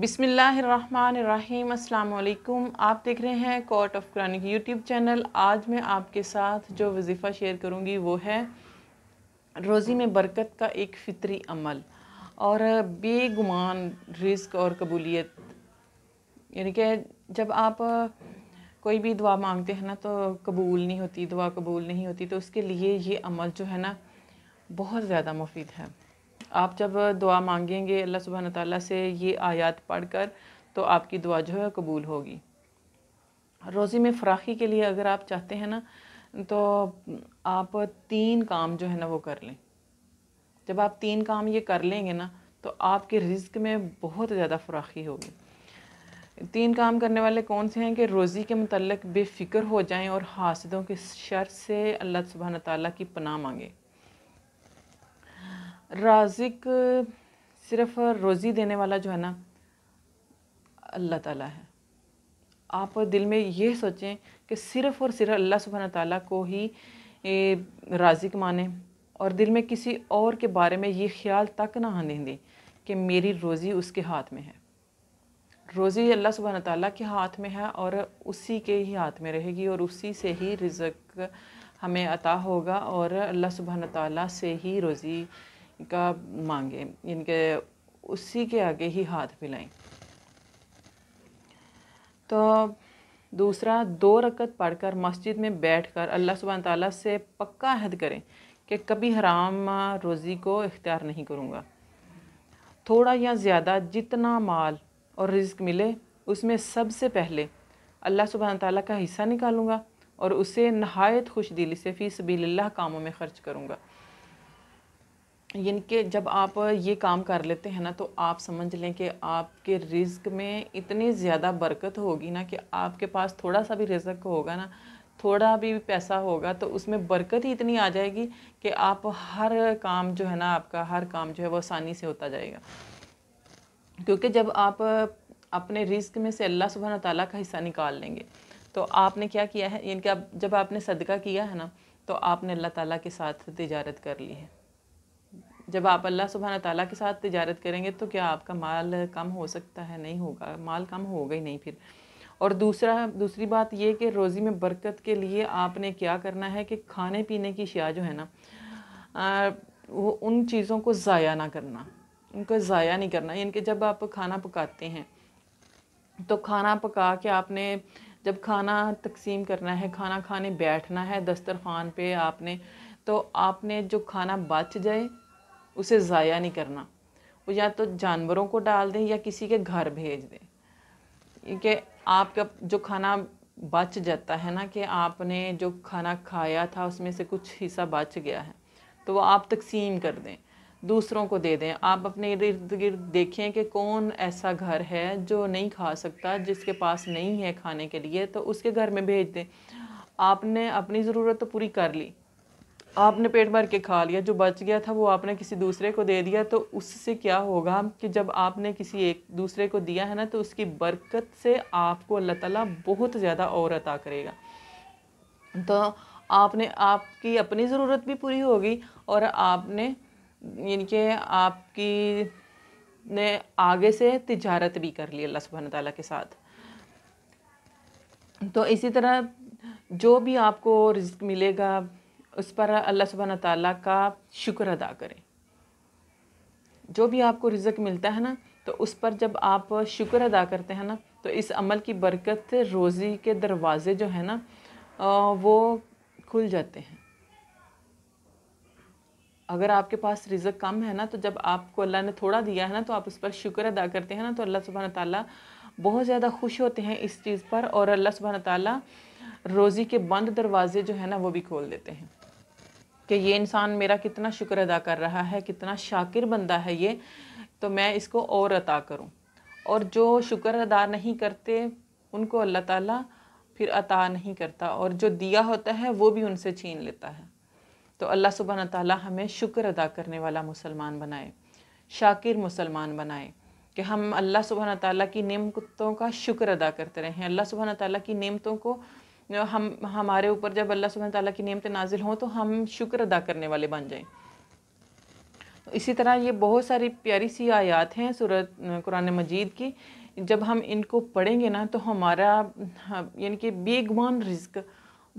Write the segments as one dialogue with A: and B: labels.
A: बिसमीम् अल्लाम आप देख रहे हैं Court of Chronic YouTube channel आज मैं आपके साथ जो वजीफ़ा शेयर करूँगी वो है रोज़ी में बरकत का एक फ़ितरी अमल और बेगुमान रिस्क और कबूलियत यानी कि जब आप कोई भी दुआ मांगते हैं ना तो कबूल नहीं होती दुआ कबूल नहीं होती तो उसके लिए ये अमल जो है ना बहुत ज़्यादा मुफीद है आप जब दुआ मांगेंगे अल्लाह सुबहान तला से ये आयात पढ़ कर तो आपकी दुआ जो है कबूल होगी रोज़ी में फ़राखी के लिए अगर आप चाहते हैं ना तो आप तीन काम जो है ना वो कर लें जब आप तीन काम ये कर लेंगे ना तो आपके रिज्क में बहुत ज़्यादा फ़राखी होगी तीन काम करने वाले कौन से हैं कि रोज़ी के मतलब बेफ़िक्र हो जाएं और हासदों के शर से अल्लाह सुबहान ताली की पनाह मांगें राजिक सिर्फ रोज़ी देने वाला जो है ना अल्लाह ताला है आप दिल में ये सोचें कि सिर्फ़ और सिर्फ अल्लाह सुबहान ताला को ही राजिक माने और दिल में किसी और के बारे में ये ख्याल तक ना आने दें कि मेरी रोज़ी उसके हाथ में है रोज़ी अल्लाह सुबहान ताला के हाथ में है और उसी के ही हाथ में रहेगी और उसी से ही रिज़क हमें अता होगा और अल्लाह सुबहान ताला से ही रोज़ी का मांगे इनके उसी के आगे ही हाथ मिलाएं तो दूसरा दो रकत पढ़कर मस्जिद में बैठकर अल्लाह सुबह ताली से पक्का अहद करें कि कभी हराम रोज़ी को इख्तियार नहीं करूँगा थोड़ा या ज़्यादा जितना माल और रिज्क मिले उसमें सबसे पहले अल्लाह सुबहान ताली का हिस्सा निकालूँगा और उसे नहायत खुश दिली से फीस सबील्ला कामों में ख़र्च करूँगा यानी कि जब आप ये काम कर लेते हैं ना तो आप समझ लें कि आपके रिस्क में इतनी ज़्यादा बरकत होगी ना कि आपके पास थोड़ा सा भी रिज्क होगा ना थोड़ा भी पैसा होगा तो उसमें बरकत ही इतनी आ जाएगी कि आप हर काम जो है ना आपका हर काम जो है वो आसानी से होता जाएगा क्योंकि जब आप अपने रिस्क में से अल्लाह सुबह ताली का हिस्सा निकाल लेंगे तो आपने क्या किया है यानी कि आप जब आपने सदका किया है ना तो आपने अल्लाह ताला के साथ तजारत कर ली है जब आप अल्लाह सुबहाना ताली के साथ तजारत करेंगे तो क्या आपका माल कम हो सकता है नहीं होगा माल कम होगा ही नहीं फिर और दूसरा दूसरी बात ये कि रोज़ी में बरकत के लिए आपने क्या करना है कि खाने पीने की शिया जो है ना वो उन चीज़ों को ज़ाया ना करना उनको ज़ाया नहीं करना यानी कि जब आप खाना पकाते हैं तो खाना पका के आपने जब खाना तकसीम करना है खाना खाने बैठना है दस्तरखान पे आपने तो आपने जो खाना बच जाए उसे ज़ाया नहीं करना वो या तो जानवरों को डाल दें या किसी के घर भेज दें क्योंकि आपका जो खाना बच जाता है ना कि आपने जो खाना खाया था उसमें से कुछ हिस्सा बच गया है तो वो आप तकसीम कर दें दूसरों को दे दें आप अपने इर्द गिर्द देखें कि कौन ऐसा घर है जो नहीं खा सकता जिसके पास नहीं है खाने के लिए तो उसके घर में भेज दें आपने अपनी ज़रूरत तो पूरी कर ली आपने पेट भर के खा लिया जो बच गया था वो आपने किसी दूसरे को दे दिया तो उससे क्या होगा कि जब आपने किसी एक दूसरे को दिया है ना तो उसकी बरकत से आपको अल्लाह ताला बहुत ज़्यादा और अता करेगा तो आपने आपकी अपनी ज़रूरत भी पूरी होगी और आपने यानी कि आपकी ने आगे से तिजारत भी कर ली अल्लाह सुबहान ताली के साथ तो इसी तरह जो भी आपको रिज्क मिलेगा उस पर अल्लाह सुबहाना ताली का शुक्र अदा करें जो भी आपको रिजक मिलता है ना तो उस पर जब आप शुक्र अदा करते हैं ना तो इस अमल की बरकत रोज़ी के दरवाज़े जो है ना वो खुल जाते हैं अगर आपके पास रिजक कम है ना तो जब आपको अल्लाह ने थोड़ा दिया है ना तो आप उस पर शुक्र अदा करते हैं ना तो अल्लाह सुबहाना ताली बहुत ज़्यादा खुश होते हैं इस चीज़ पर और अल्लाह सुबहाना ताली रोज़ी के बंद दरवाज़े जो है ना वो भी खोल देते हैं कि ये इंसान मेरा कितना शुक्र अदा कर रहा है कितना शाकिर बंदा है ये तो मैं इसको और अता करूँ और जो शुक्र अदा नहीं करते उनको अल्लाह ताला फिर अता नहीं करता और जो दिया होता है वो भी उनसे छीन लेता है तो अल्लाह सुबहान ताली हमें शुक्र अदा करने वाला मुसलमान बनाए शाकिर मुसलमान बनाए कि हम अल्लाह सुबहान ताली की नेमतों का शुक्र अदा करते रहें अल्लाह सुबहान ताली की नेमतों को हम हमारे ऊपर जब अल्लाह सुबह ताली की नियमत नाजिल हों तो हम शुक्र अदा करने वाले बन जाएँ तो इसी तरह ये बहुत सारी प्यारी सी आयात हैं सूरत कुरान मजीद की जब हम इनको पढ़ेंगे ना तो हमारा हाँ, यानी कि बेगवान रिस्क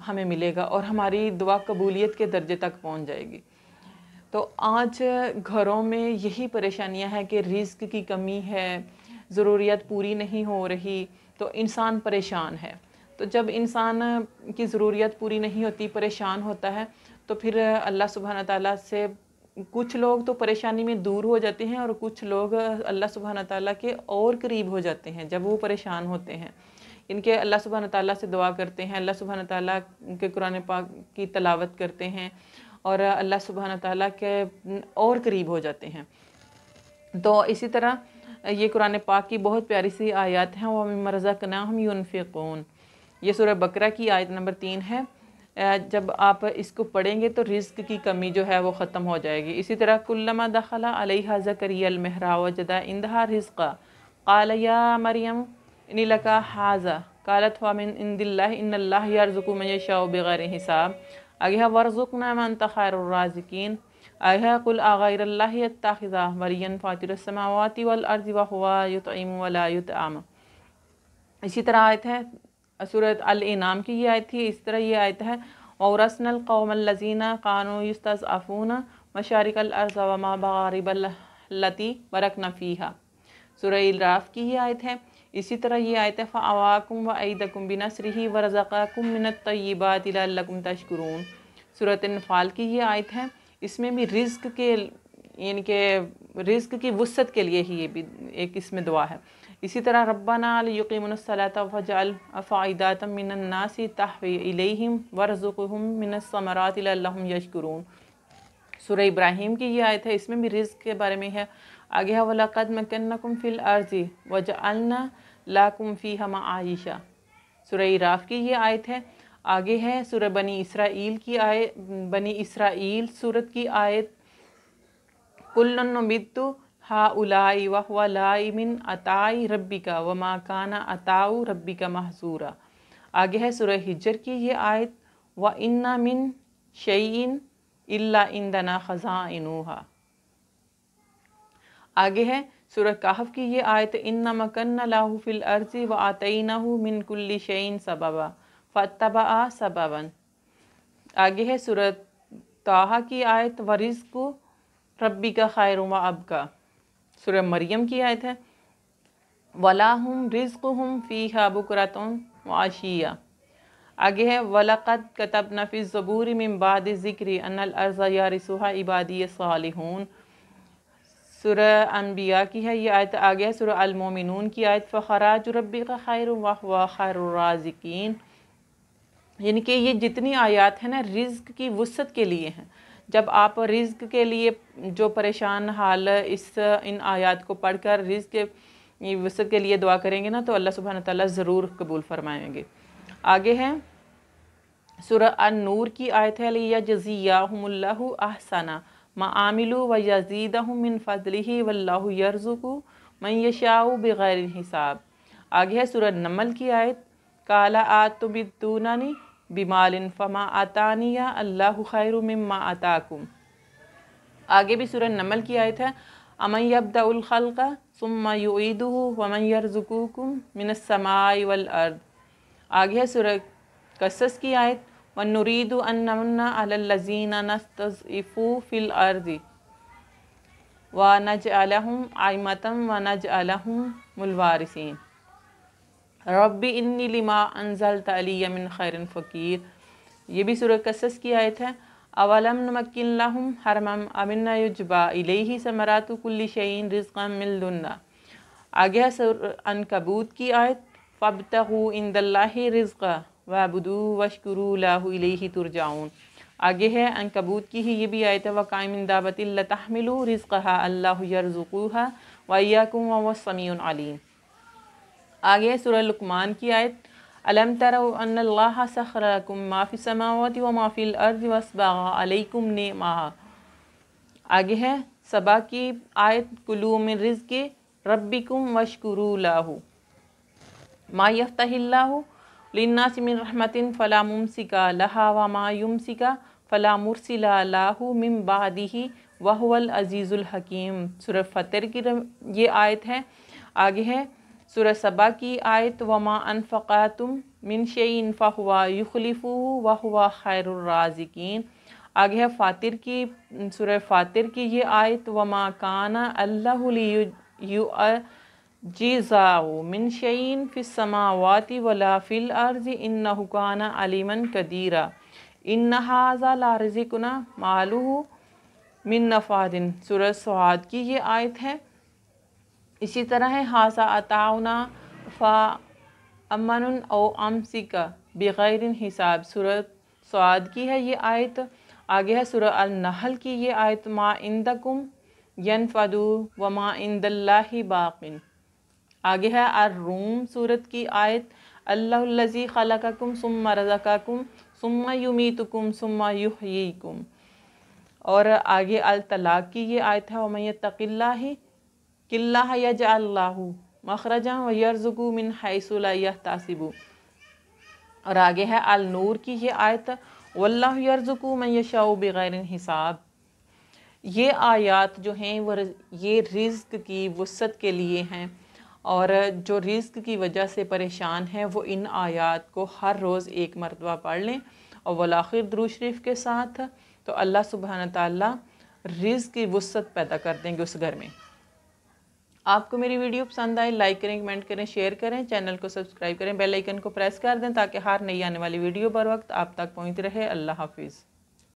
A: हमें मिलेगा और हमारी दुआ कबूलियत के दर्जे तक पहुंच जाएगी तो आज घरों में यही परेशानियां हैं कि रिस्क की कमी है ज़रूरियात पूरी नहीं हो रही तो इंसान परेशान है तो जब इंसान की ज़रूरियत पूरी नहीं होती परेशान होता है तो फिर अल्लाह सुबहाना ताली से कुछ लोग तो परेशानी में दूर हो जाते हैं और कुछ लोग अल्लाह सुबहाना ताली के और करीब हो जाते हैं जब वो परेशान होते हैं इनके अल्लाह सुबहान ताली से दुआ करते हैं अल्लाह सुबहाना ताली के कुरान पाक की तलावत करते हैं और अल्लाह सुबहाना ताली के और करीब हो जाते हैं तो इसी तरह ये कुरान पाक की बहुत प्यारी सी आयात हैं वह मरज़ा कना हम यूनफ़िकून ये सूर्य बकरा की आयत नंबर तीन है जब आप इसको पढ़ेंगे तो रिस्क की कमी जो है वो ख़त्म हो जाएगी इसी तरह कुल्लमा दखला अलहा जकरियल महरा वजदा इंदहा रिस्का कालया मरियम नीलका हाजा कालत वामिन इंदिल्ला इन्नल्लाह यारजुकू में शाह बग़ैर हिसाब आगे है वर्जुक नामन तखारज़िकीन आगे है कुल आगैरल्लाखा मरियन फ़ातिरसमावती वल अर्ज़ वला युत आम इसी तरह आयत है सूरत अल इनाम की ये आयत थी इस तरह ये आयत है और औरसनल कौमल्लजीना कानू यस्तफ़ून मशारक बगारिबलती बरक नफ़ी सुरह राफ की ही आयत है इसी तरह ये आयत है फ़वाकुम व ईदकुम बिनसरी व रज़ाकुम मिनत तयबातम तशकरून सूरत नफ़ाल की ये आयत है इसमें भी रिज्क के यानी कि रिज्क की वसत के लिए ही ये भी एक इसमें दुआ है इसी तरह रब्बाना यकीमसलातल फ़ायदातम मिनन्नासी तहवीम वरज़ुकहम मिनसमरातम यशकरून सुरह इब्राहिम की यह आयत है इसमें भी रिज़ के बारे में है आगे है वलाक़द मकन्नकुम फ़िल अर्ज़ी वजअलना लाकुम फ़ी हम आयशा सुरह राफ़ की यह आयत है आगे है सुरह बनी इसराइल की आय बनी इसराइल सूरत की आयत कुल्लन कुल्लबितु हा उलाई वह लाई मिन अताई रब्बी का व माकाना अताऊ रब्बी का महजूरा आगे है सुरह हिजर की ये आयत व इन्ना मिन शईन इल्ला इंदना ख़ज़ा इनूहा आगे है सुरह काहफ की ये आयत इन्ना मकन्ना लाहू फिल अर्ज़ी व आतना मिन कुल्ली शईन सबबा फ़तबा सबबन आगे है सूरत ताहा की आयत वरिज़ को रब्बी का खैर व अब का सुर मरियम की आयत है वला हम रिज्क हम फ़ी हा हाबुकरतम आशिया आगे है वलक़त कतब नफ़ी ज़बूर मम्बाद ज़िक्री अनल अर्ज़ा यारसुहा इबादी सालहून सुर अम्बिया की है ये आयत आगे है सुर की आयत फ़खराज रबी का खैर वाह खैरराजिकीन यानी कि ये जितनी आयात है ना रिज्क की वसत के लिए हैं जब आप रिज्क के लिए जो परेशान हाल इस इन आयात को पढ़कर रिज्क के वसत के लिए दुआ करेंगे ना तो अल्लाह सुबहान ताली ज़रूर कबूल फरमाएंगे आगे हैं सुर नूर की आयत है लिया जजिया आहसाना मामिलू व यजीद मिन फ़जली वल्लाह यरजुकू मैं यशाऊ बग़ैर हिसाब आगे है सूरत नमल की आयत काला आ तुम दूनानी बीमारिन फ़मा आतानिया अल्लाह खैर मम्मा आताकुम आगे भी सूरह नमल की आयत है अमन यबदाउलखलका सुम्मा युदू वमन यरजुकूकुम मिनसमाई वल अर्द आगे है सूरह कसस की आयत व नुरीद अनमन्नाजीन नस्तफ़ू फ़िल अर्दी व नज अलहम आयमतम व नज अलहम मुलवारसिन रब इन्नी लिमा अनजल तली यमिन खैरन फ़कीर ये भी सूरह कसस की आयत है अवलम नमकिन हरमम अमिना युजबा इलेही समरातु कुल्ली शैन रिज़म मिलदुन्ना आगे है अनकबूत की आयत फ़बतहु इंदल्ला रिज़ा वबुदू वशकुरू लाही तुरजाउन आगे है अनकबूत की ही ये भी आयत है वकायम दावत तहमिलू रिज़ा अल्लाह यरजुकूहा वैयाकुम वसमी अलीम आगे सुरह लुकमान की आयत अलम तरह सखरकुम माफ़ी समावत व माफ़िल अर्द वसबालकुम ने माह आगे है सबा की आयत कुलूम रज रिज के रब्बिकुम वशकुरू लाहू मायफ़्ताह लिन्नासमिन रहमतिन फ़ला मुमसिका लहा व मायुमसिका फ़ला मुरसिला लाहू मिम बादी वहवल अज़ीज़ुल हकीम सुर फ़तर की ये आयत है आगे है सूर सबा की आयत वमा अनफ़ा तुम मिन शैन फ़ुआ युखलिफ़ू व हुआ आगे है फ़ातिर की सुर फ़ातिर की ये आयत वमा काना अल्लाह यू जीज़ाओ मिन शैन वला फ़िल अर्ज़ इन हुकाना अलीमन कदीरा इन नहाजा लारजिकना मालू मिन नफ़ादिन सूरज स्वाद की ये आयत है इसी तरह है हासा अताउना फ़ा अमन ओ अमसिका बग़ैर हिसाब सूरत स्वाद की है ये आयत आगे है सूर अनहल की ये आयत मा इंदकुम यन फ़दू व मा इंदल्ला बाकिन आगे है रूम सूरत की आयत अल्लाजी खलककुम सुम्मा रज़ाकुम सुम्मा युमीतकुम सुम्मा युहयीकुम और आगे अल तलाक़ की ये आयत है वमैत तकिल्ला ही किल्ला यज अल्लाह मखरजा वयरजकू मिन हैसुल्ह और आगे है अल नूर की ये आयत वल्ला यरजकू मैं यशाऊ बग़ैर हिसाब ये आयात जो हैं वो ये रिज्क की वसत के लिए हैं और जो रिज्क की वजह से परेशान है वो इन आयात को हर रोज़ एक मरतबा पढ़ लें और वलाखिर द्रू शरीफ के साथ तो अल्लाह सुबहान तज की वसत पैदा कर देंगे उस घर में आपको मेरी वीडियो पसंद आए लाइक करें कमेंट करें शेयर करें चैनल को सब्सक्राइब करें बेल आइकन को प्रेस कर दें ताकि हर नई आने वाली वीडियो बर वक्त आप तक पहुंच रहे अल्लाह हाफिज़